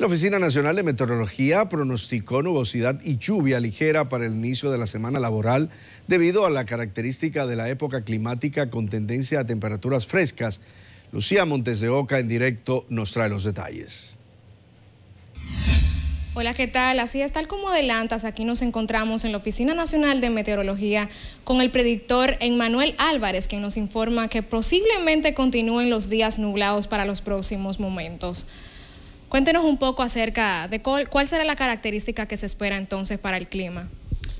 la Oficina Nacional de Meteorología pronosticó nubosidad y lluvia ligera para el inicio de la semana laboral debido a la característica de la época climática con tendencia a temperaturas frescas. Lucía Montes de Oca en directo nos trae los detalles. Hola, ¿qué tal? Así es, tal como adelantas, aquí nos encontramos en la Oficina Nacional de Meteorología con el predictor Emmanuel Álvarez, quien nos informa que posiblemente continúen los días nublados para los próximos momentos. Cuéntenos un poco acerca de cuál, será la característica que se espera entonces para el clima.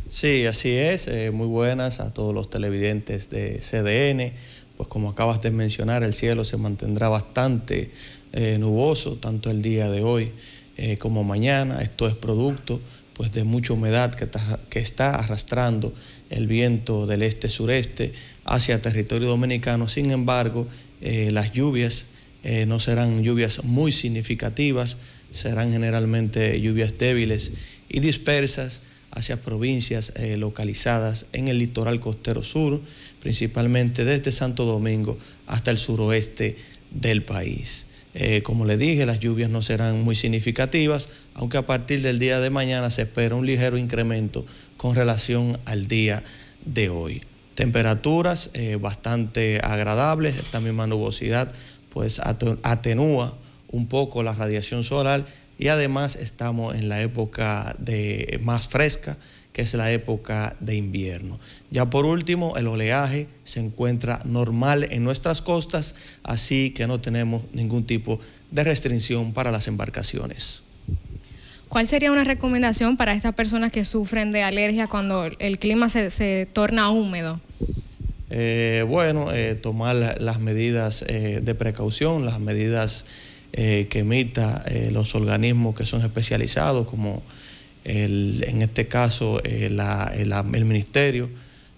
Sí, así es. Eh, muy buenas a todos los televidentes de CDN. Pues como acabas de mencionar, el cielo se mantendrá bastante eh, nuboso, tanto el día de hoy eh, como mañana. Esto es producto pues, de mucha humedad que, que está arrastrando el viento del este-sureste hacia territorio dominicano. Sin embargo, las lluvias eh, no serán lluvias muy significativas, serán generalmente lluvias débiles y dispersas hacia provincias eh, localizadas en el litoral costero sur, principalmente desde Santo Domingo hasta el suroeste del país. Eh, como le dije, las lluvias no serán muy significativas, aunque a partir del día de mañana se espera un ligero incremento con relación al día de hoy. Temperaturas bastante agradables, también misma nubosidad pues atenúa un poco la radiación solar y además estamos en la época de, más fresca, que es la época de invierno. Ya por último, el oleaje se encuentra normal en nuestras costas, así que no tenemos ningún tipo de restricción para las embarcaciones. ¿Cuál sería una recomendación para estas personas que sufren de alergia cuando el clima se torna húmedo? Eh, bueno, eh, tomar las medidas eh, de precaución, las medidas que emita los organismos que son especializados, como el, en este caso el Ministerio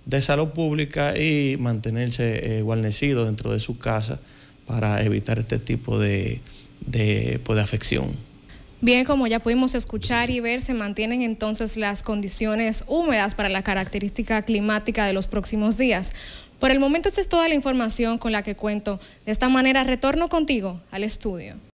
de Salud Pública, y mantenerse guarnecido dentro de su casa para evitar este tipo de, de pues, afección. Bien, como ya pudimos escuchar y ver, se mantienen entonces las condiciones húmedas para la característica climática de los próximos días. Por el momento, esta es toda la información con la que cuento. De esta manera, retorno contigo al estudio.